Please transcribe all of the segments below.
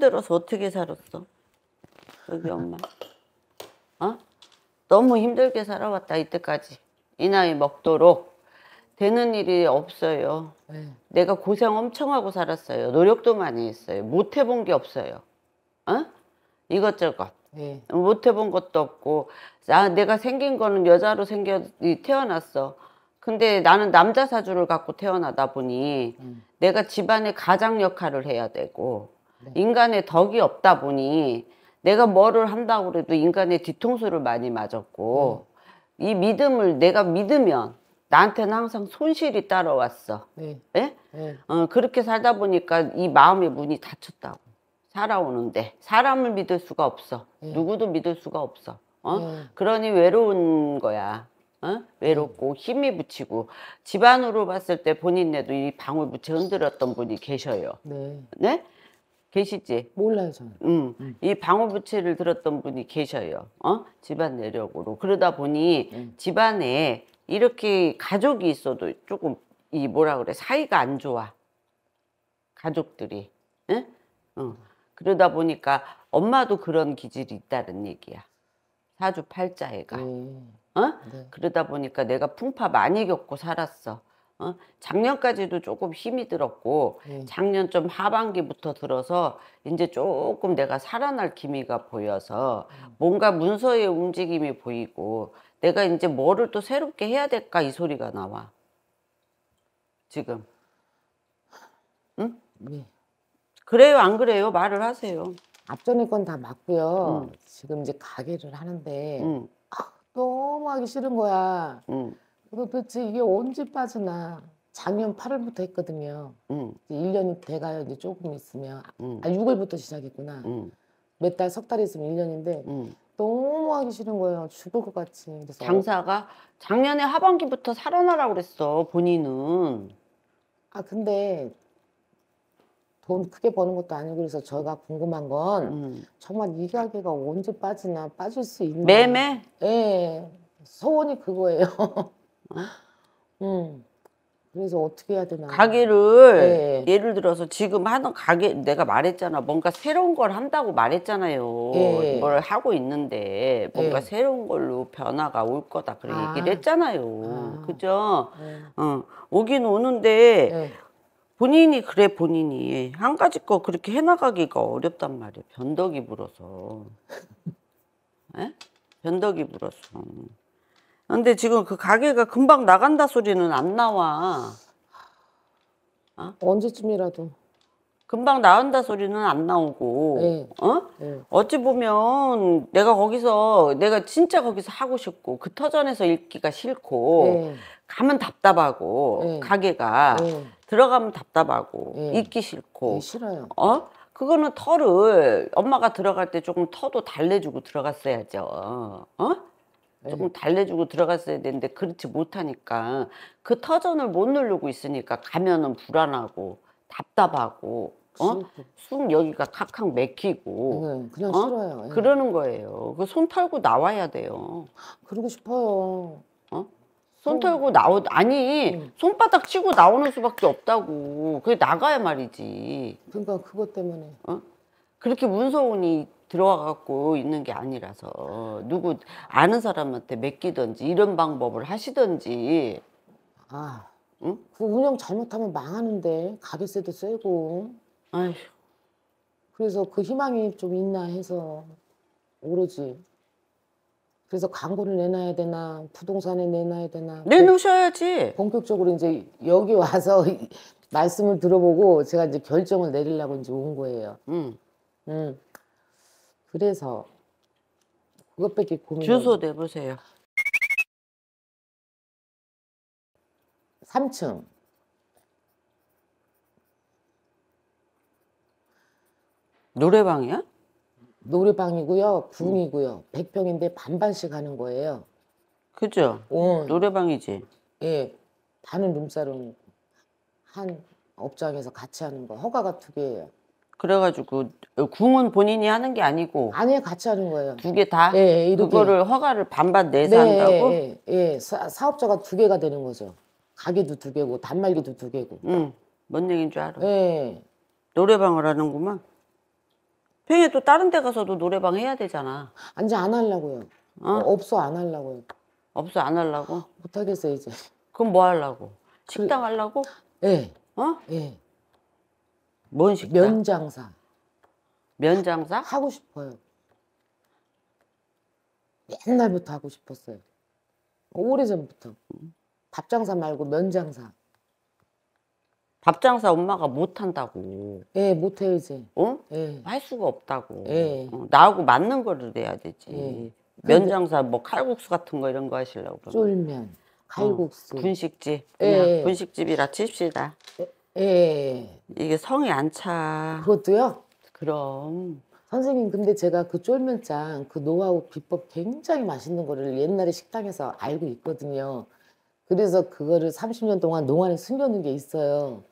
힘들어서 어떻게 살았어? 여기 엄마. 어? 너무 힘들게 살아왔다, 이때까지. 이 나이 먹도록. 되는 일이 없어요. 네. 내가 고생 엄청 하고 살았어요. 노력도 많이 했어요. 못 해본 게 없어요. 어? 이것저것. 네. 못 해본 것도 없고, 나, 아, 내가 생긴 거는 여자로 생겨, 태어났어. 근데 나는 남자 사주를 갖고 태어나다 보니 음. 내가 집안의 가장 역할을 해야 되고 네. 인간의 덕이 없다 보니 내가 뭐를 한다고 해도 인간의 뒤통수를 많이 맞았고 음. 이 믿음을 내가 믿으면 나한테는 항상 손실이 따라왔어. 네. 네? 네. 어, 그렇게 살다 보니까 이 마음의 문이 닫혔다고. 살아오는데 사람을 믿을 수가 없어. 네. 누구도 믿을 수가 없어. 어? 그러니 외로운 거야. 어? 외롭고 힘이 붙이고 집안으로 봤을 때 본인네도 이 방울 부채 흔들었던 분이 계셔요. 네? 계시지? 몰라요 저는. 음, 음. 이 방호부채를 들었던 분이 계셔요. 어? 집안 내력으로. 그러다 보니 음. 집안에 이렇게 가족이 있어도 조금 이 뭐라 그래 사이가 안 좋아. 가족들이. 응? 응. 어. 그러다 보니까 엄마도 그런 기질이 있다는 얘기야. 사주 팔자애가. 음. 네. 어? 네. 그러다 보니까 내가 풍파 많이 겪고 살았어. 어, 작년까지도 조금 힘이 들었고 네. 작년 좀 하반기부터 들어서 이제 조금 내가 살아날 기미가 보여서 음. 뭔가 문서의 움직임이 보이고 내가 이제 뭐를 또 새롭게 해야 될까 이 소리가 나와 지금 응? 네. 그래요 안 그래요 말을 하세요 앞전에 건 다 맞고요 응. 음. 지금 이제 가게를 하는데 응. 음. 아, 너무 하기 싫은 거야 응. 도대체 그, 이게 언제 빠지나 작년 8월부터 했거든요. 음. 1년이 돼가요. 이제 조금 있으면 음. 아 6월부터 시작했구나. 음. 몇달 석 달 있으면 1년인데 음. 너무 하기 싫은 거예요. 죽을 것 같이. 그래서 장사가 작년에 하반기부터 살아나라고 그랬어 본인은 아 근데 돈 크게 버는 것도 아니고 그래서 저희가 궁금한 건 음. 정말 이 가게가 언제 빠지나 빠질 수있는 매매? 예. 소원이 그거예요. 음. 그래서 어떻게 해야 되나? 가게를 예. 를 들어서 지금 하는 가게 내가 말했잖아. 뭔가 새로운 걸 한다고 말했잖아요. 예. 뭘 하고 있는데 뭔가 예. 새로운 걸로 변화가 올 거다 그런 아. 얘기를 했잖아요. 아. 그죠? 예. 어, 오긴 오는데 예. 본인이 그래 본인이 한 가지 거 그렇게 해나가기가 어렵단 말이에 변덕이 불어서. 예? 변덕이 불어 아, 근데 지금 그 가게가 금방 나간다 소리는 안 나와. 어? 언제쯤이라도. 금방 나온다 소리는 안 나오고, 네. 어? 네. 어찌 보면 내가 거기서, 내가 진짜 거기서 하고 싶고, 그 터전에서 읽기가 싫고, 네. 가면 답답하고, 네. 가게가. 네. 들어가면 답답하고, 네. 읽기 싫고. 싫어요. 어? 그거는 털을 엄마가 들어갈 때 조금 터도 달래주고 들어갔어야죠. 어? 조금 네. 달래주고 들어갔어야 되는데 그렇지 못하니까 그 터전을 못 누르고 있으니까 가면은 불안하고 답답하고 어? 숨 여기가 칵칵 맥히고 네, 그냥 어? 싫어요. 예. 그러는 거예요. 그 손 털고 나와야 돼요. 그러고 싶어요. 어? 손 어. 털고 나오 아니 응. 네. 손바닥 치고 나오는 수밖에 없다고. 그게 나가야 말이지. 그러니까 그것 때문에. 어? 그렇게 문서운이 들어와 갖고 있는 게 아니라서 누구 아는 사람한테 맡기든지 이런 방법을 하시든지 아, 응? 그 운영 잘못하면 망하는데 가게세도 세고. 아휴. 그래서 그 희망이 좀 있나 해서 오로지. 그래서 광고를 내놔야 되나 부동산에 내놔야 되나 내놓으셔야지 본격적으로 이제 여기 와서 말씀을 들어보고 제가 이제 결정을 내리려고 이제 온 거예요. 음. 음. 그래서 그것밖에 고민. 주소 내보세요. 3층. 노래방이야? 노래방이고요, 궁이고요. 음. 100평인데 반반씩 하는 거예요. 그죠? 어. 노래방이지. 예. 반은 룸사롱 한 업장에서 같이 하는 거 허가가 두 개예요. 그래가지고 궁은 어, 본인이 하는 게 아니고 아니에 같이 하는 거예요. 두 개 다? 예, 예 그거를 허가를 반반 내서 네, 한다고? 예, 예. 사, 업자가두 개가 되는 거죠. 가게도 두 개고 단말기도 두 개고. 응. 뭔 얘기인 줄 알아. 예. 노래방을 하는구만. 평에또 다른 데 가서도 노래방 해야 되잖아. 이제 안 하려고요. 어? 없어 안 하려고요. 없어 안 하려고? 못하겠어 이제. 그럼 뭐 하려고? 그 식당 하려고? 예. 어? 예. 뭔 식당? 면장사 면장사? 하고 싶어요. 옛날부터 하고 싶었어요. 오래전부터. 밥장사 말고 면장사. 밥장사 엄마가 못한다고. 예, 못해요, 이제. 어? 예. 할 수가 없다고. 예. 어, 나하고 맞는 거를 내야 되지. 예. 면장사 뭐 칼국수 같은 거 이런 거 하시려고. 쫄면, 칼국수. 어, 분식집. 그냥 예, 예. 분식집이라 칩시다. 예. 예. 이게 성이 안 차. 그것도요? 그럼. 선생님 근데 제가 그 쫄면장 그 노하우 비법 굉장히 맛있는 거를 옛날에 식당에서 알고 있거든요. 그래서 그거를 30년 동안 농안에 숨겨놓은 게 있어요.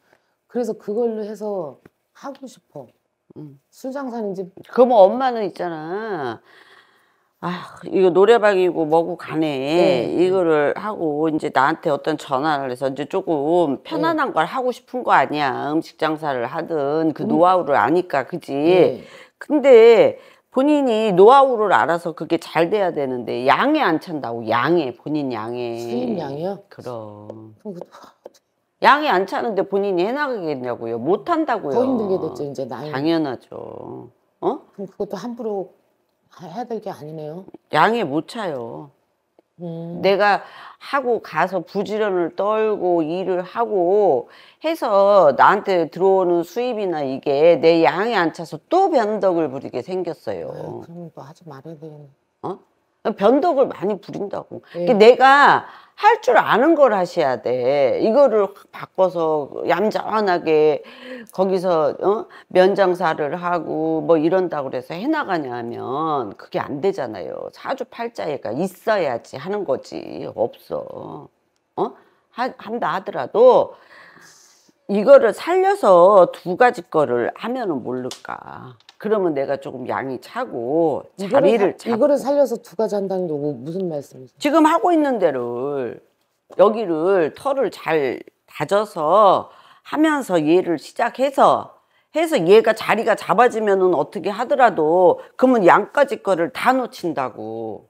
그래서 그걸로 해서 하고 싶어. 음. 술장사는 이 그럼 엄마는 있잖아. 아, 이거 노래방이고 뭐고 가에 네. 이거를 하고 이제 나한테 어떤 전화를 해서 이제 조금 편안한 네. 걸 하고 싶은 거 아니야. 음식 장사를 하든 그 음. 노하우를 아니까, 그지? 네. 근데 본인이 노하우를 알아서 그게 잘 돼야 되는데 양에 안 찬다고, 양에, 본인 양에. 수입 양이요? 그럼. 그, 양이 안 차는데 본인이 해나가겠냐고요. 못 한다고요. 더 힘들게 됐죠, 이제 나이. 당연하죠. 어? 그럼 그것도 함부로 해야 될 게 아니네요. 양해 못 차요. 음. 내가 하고 가서 부지런을 떨고 일을 하고 해서 나한테 들어오는 수입이나 이게 내 양이 안 차서 또 변덕을 부리게 생겼어요. 아유, 그럼 또 뭐 하지 말아야 되겠네. 어? 변덕을 많이 부린다고. 네. 그러니까 내가 할줄 아는 걸 하셔야 돼. 이거를 바꿔서 얌전하게 거기서 어? 면장사를 하고 뭐 이런다고 그래서 해나가냐 면 그게 안 되잖아요. 사주팔자에가 있어야지 하는 거지. 없어. 어? 하, 한다 하더라도 이거를 살려서 두 가지 거를 하면은 모를까. 그러면 내가 조금 양이 차고 자리를 사, 잡고. 이거를 살려서 두 가지 한다는 거고 무슨 말씀이세요? 지금 하고 있는 데를 여기를 털을 잘 다져서 하면서 얘를 시작해서 해서 얘가 자리가 잡아지면은 어떻게 하더라도 그러면 양까지 거를 다 놓친다고.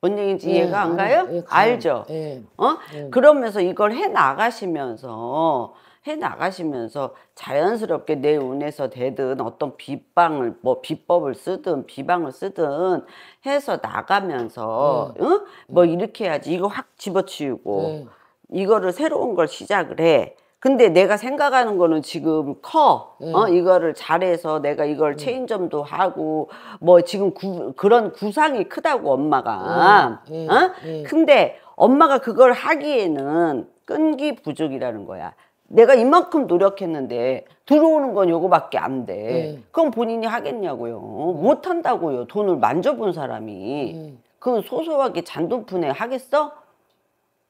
뭔 얘기인지 예, 이해가 안 가요? 예, 알죠. 예, 어? 예. 그러면서 이걸 해 나가시면서 해 나가시면서 자연스럽게 내 운에서 되든 어떤 비방을 뭐 비법을 쓰든 비방을 쓰든 해서 나가면서 음. 응? 뭐 음. 이렇게 해야지 이거 확 집어치우고 음. 이거를 새로운 걸 시작을 해. 근데 내가 생각하는 거는 지금 커. 음. 어, 이거를 잘해서 내가 이걸 음. 체인점도 하고, 뭐 지금 구, 그런 구상이 크다고 엄마가. 음. 음. 어? 음. 근데 엄마가 그걸 하기에는 끈기 부족이라는 거야. 내가 이만큼 노력했는데 들어오는 건 요거밖에 안 돼. 음. 네. 그럼 본인이 하겠냐고요. 못 한다고요. 돈을 만져본 사람이. 음. 그건 소소하게 잔돈푼에 하겠어?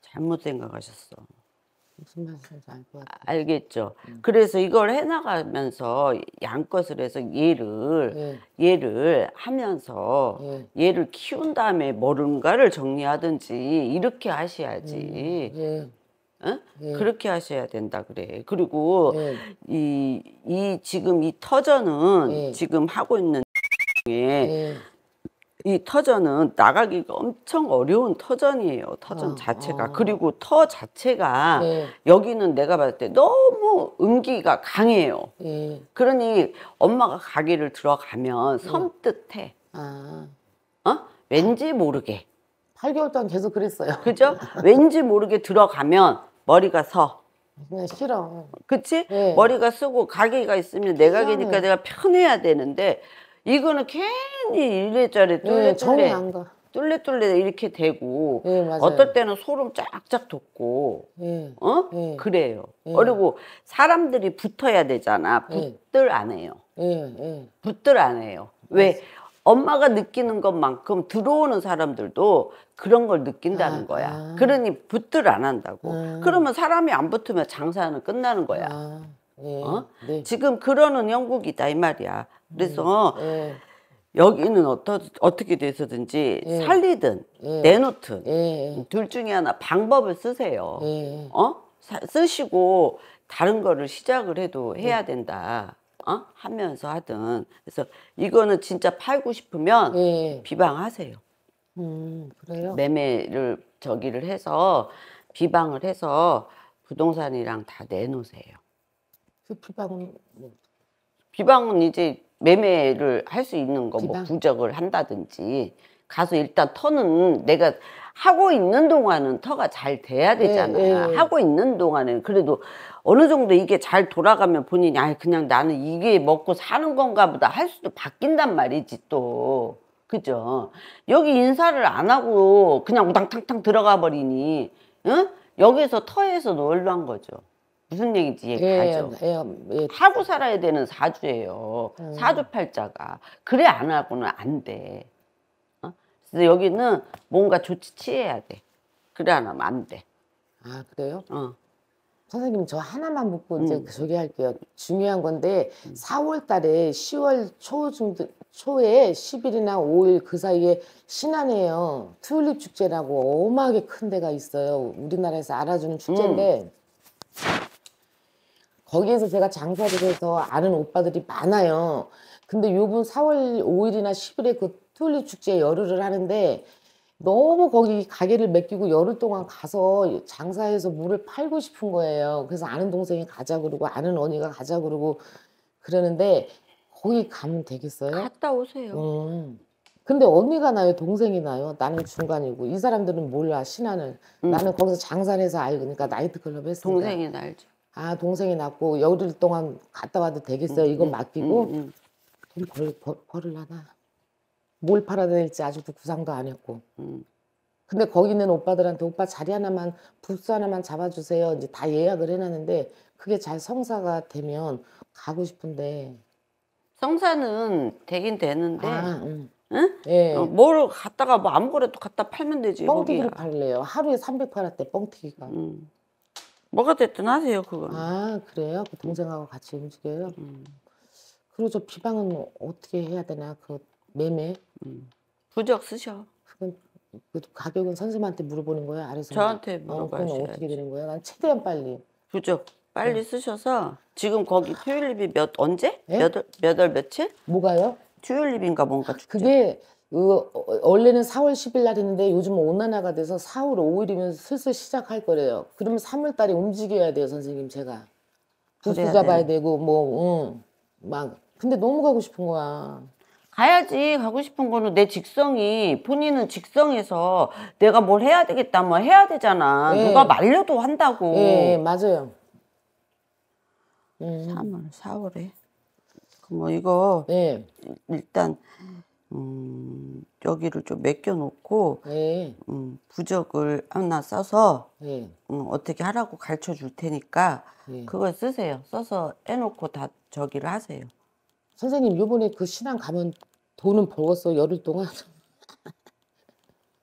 잘못 생각하셨어. 무슨 말씀인지 알것같아 알겠죠. 음. 그래서 이걸 해나가면서 양껏을 해서 얘를 예. 얘를 하면서 예. 얘를 키운 다음에 뭐가를 정리하든지 이렇게 하셔야지. 예. 네. 그렇게 하셔야 된다 그래. 그리고 이이 예. 네. 지금 이 터전은 네. 지금 하고 있는 중에 네. 이 터전은 나가기가 엄청 어려운 터전이에요. 터전 어, 자체가. 어. 그리고 터 자체가 네. 여기는 내가 봤을 때 너무 음기가 강해요. 네. 그러니 엄마가 가게를 들어가면 섬뜩해. 아. 어? 왠지 모르게. 8개월 동안 계속 그랬어요. 그죠? 왠지 모르게 들어가면 머리가 서. 네, 싫어. 그치? 네. 머리가 쓰고 가게가 있으면 내 가게니까 내가 편해야 되는데 이거는 괜히 이래저래 네, 뚫레뚫레 뚫레뚫레 이렇게 되고 네, 어떨 때는 소름 쫙쫙 돋고 네. 어 네. 그래요. 네. 그리고 사람들이 붙어야 되잖아. 붙들 안 해요. 붙들 안 해요. 왜? 엄마가 느끼는 것만큼 들어오는 사람들도 그런 걸 느낀다는 아, 거야. 아. 그러니 붙들 안 한다고. 아. 그러면 사람이 안 붙으면 장사는 끝나는 거야. 네, 어? 네. 지금 그러는 영국이다 이 말이야. 그래서 네. 여기는 어떠, 어떻게 돼서든지 예. 살리든 내놓든 둘 중에 하나 방법을 쓰세요. 어? 쓰시고 다른 거를 시작을 해도 해야 네. 된다. 어? 하면서 하든 그래서 이거는 진짜 팔고 싶으면 예. 비방하세요. 음, 그래요? 매매를 저기를 해서 비방을 해서 부동산이랑 다 내놓으세요. 그 비방은 뭐? 비방은 이제 매매를 할 수 있는 거 뭐 부적을 한다든지 가서 일단 터는 내가 하고 있는 동안은 터가 잘 돼야 네, 되잖아. 요 예, 예. 하고 있는 동안은 그래도 어느 정도 이게 잘 돌아가면 본인이 아 그냥 나는 이게 먹고 사는 건가 보다 할 수도 바뀐단 말이지 또. 그죠? 여기 인사를 안 하고 그냥 우당탕탕 들어가 버리니 응? 여기서 터에서 놀란 거죠. 무슨 얘기인지 얘기가죠 예, 예, 예, 예. 하고 살아야 되는 사주예요. 음. 사주팔자가. 그래 안 하고는 안 돼. 근데 여기는 뭔가 조치 취해야 돼. 그래 안 하면 안 돼. 아 그래요? 어. 선생님 저 하나만 묻고 음. 이제 저기 할게요. 중요한 건데 음. 4월 달에 10월 초중 초에 10일이나 5일 그 사이에 신안에요. 튤립 축제라고 어마하게 큰 데가 있어요. 우리나라에서 알아주는 축제인데 음. 거기에서 제가 장사를 해서 아는 오빠들이 많아요. 근데 요번 4월 5일이나 10일에 그 토요 축제에 열흘을 하는데 너무 거기 가게를 맡기고 열흘 동안 가서 장사해서 물을 팔고 싶은 거예요. 그래서 아는 동생이 가자 그러고 아는 언니가 가자 그러고 그러는데 거기 가면 되겠어요? 갔다 오세요. 음. 근데 언니가 나요, 동생이 나요. 나는 중간이고 이 사람들은 몰라 신하는 음. 나는 거기서 장사를 해서 알니까 그러니까 나이트클럽 했으니 동생이 날죠. 아 동생이 낫고 열흘 동안 갔다 와도 되겠어요? 음, 이거 음, 맡기고 음, 음, 돈 벌, 벌, 을라나 뭘 팔아야 될지 아직도 구상도 안 했고. 음. 근데 거기 있는 오빠들한테 오빠 자리 하나만 부스 하나만 잡아주세요. 이제 다 예약을 해놨는데 그게 잘 성사가 되면 가고 싶은데. 성사는 되긴 되는데. 아, 응? 응? 예. 어, 뭘 갖다가 뭐 아무거라도 갖다 팔면 되지. 뻥튀기를 거기야. 팔래요. 하루에 300 팔았대 뻥튀기가. 음. 뭐가 됐든 하세요 그거. 아 그래요? 그 동생하고 같이 움직여요. 음. 그리고 저 비방은 어떻게 해야 되나 그 매매. 음. 부적 쓰셔. 그건 그 가격은 선생님한테 물어보는 거야? 아래서 저한테 어, 물어봐야 어, 어떻게 되는 거야? 난 최대한 빨리. 부적 빨리 응. 쓰셔서 지금 거기 튤립이 몇 언제? 예? 몇월 몇월 며칠? 뭐가요? 튤립인가 뭔가 축제. 아, 그게 그, 어, 어, 원래는 4월 10일 날인데 요즘 온난화가 돼서 4월 5일이면 슬슬 시작할 거래요. 그러면 3월 달에 움직여야 돼요, 선생님 제가. 부스 잡아야 되고 뭐 응. 막 근데 너무 가고 싶은 거야. 가야지 가고 싶은 거는 내 직성이 본인은 직성에서 내가 뭘 해야 되겠다 뭐 해야 되잖아 예. 누가 말려도 한다고 예, 맞아요. 음. 3월, 4월에 뭐 이거 예. 일단 음, 여기를 좀 맡겨놓고 예. 음, 부적을 하나 써서 예. 음, 어떻게 하라고 가르쳐 줄 테니까 예. 그걸 쓰세요. 써서 해놓고 다 저기를 하세요. 선생님 요번에 그 신앙 가면 돈은 벌었어 열흘 동안.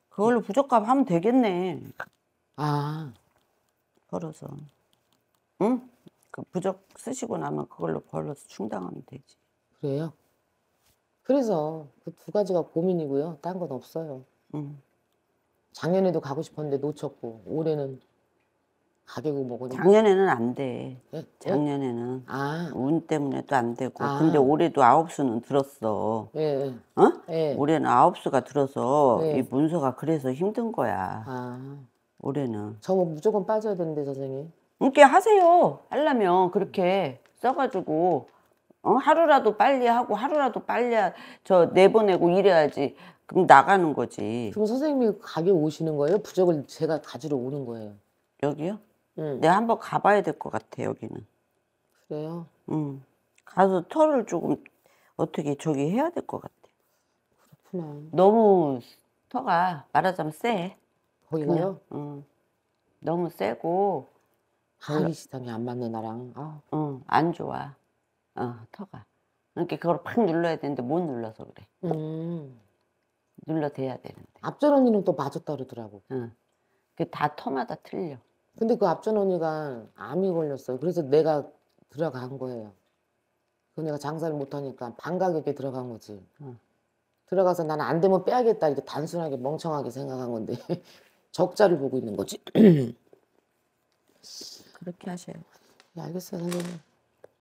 그걸로 부적값 하면 되겠네. 아. 벌어서. 응? 그 부적 쓰시고 나면 그걸로 벌어서 충당하면 되지. 그래요? 그래서 그 두 가지가 고민이고요. 딴 건 없어요. 응. 작년에도 가고 싶었는데 놓쳤고 올해는 가게고 뭐고 작년에는 안 돼. 예? 작년에는 예? 아. 운 때문에 또안 되고. 아. 근데 올해도 아홉 수는 들었어. 예, 예. 어? 예. 올해는 아홉 수가 들어서 예. 이 문서가 그래서 힘든 거야. 아. 올해는. 저거 무조건 빠져야 되는데 선생님. 이렇게 하세요. 하려면 그렇게 써가지고 어? 하루라도 빨리 하고 하루라도 빨리 저 내보내고 이래야지. 그럼 나가는 거지. 그럼 선생님이 가게 오시는 거예요? 부적을 제가 가지러 오는 거예요? 여기요? 음. 내가 한 번 가봐야 될 것 같아 여기는. 그래요? 음. 가서 털을 조금 어떻게 저기 해야 될 것 같아. 그렇구나. 너무 터가 말하자면 세. 거기가요? 음. 너무 세고 하기 시장이 안 맞는 나랑. 아. 응, 안 좋아. 어, 터가. 그러니까 그걸 팍 눌러야 되는데 못 눌러서 그래. 음. 눌러 대야 되는데. 앞전 언니는 또 맞았다 그러더라고. 응. 그 다 터마다 틀려. 근데 그 앞전 언니가 암이 걸렸어요. 그래서 내가 들어간 거예요. 그 내가 장사를 못하니까 반가격에 들어간 거지. 응. 어. 들어가서 난안 되면 빼야겠다 이렇게 단순하게 멍청하게 생각한 건데 적자를 보고 있는 거지. 그렇게 하세요. 네, 예, 알겠어요, 선생님.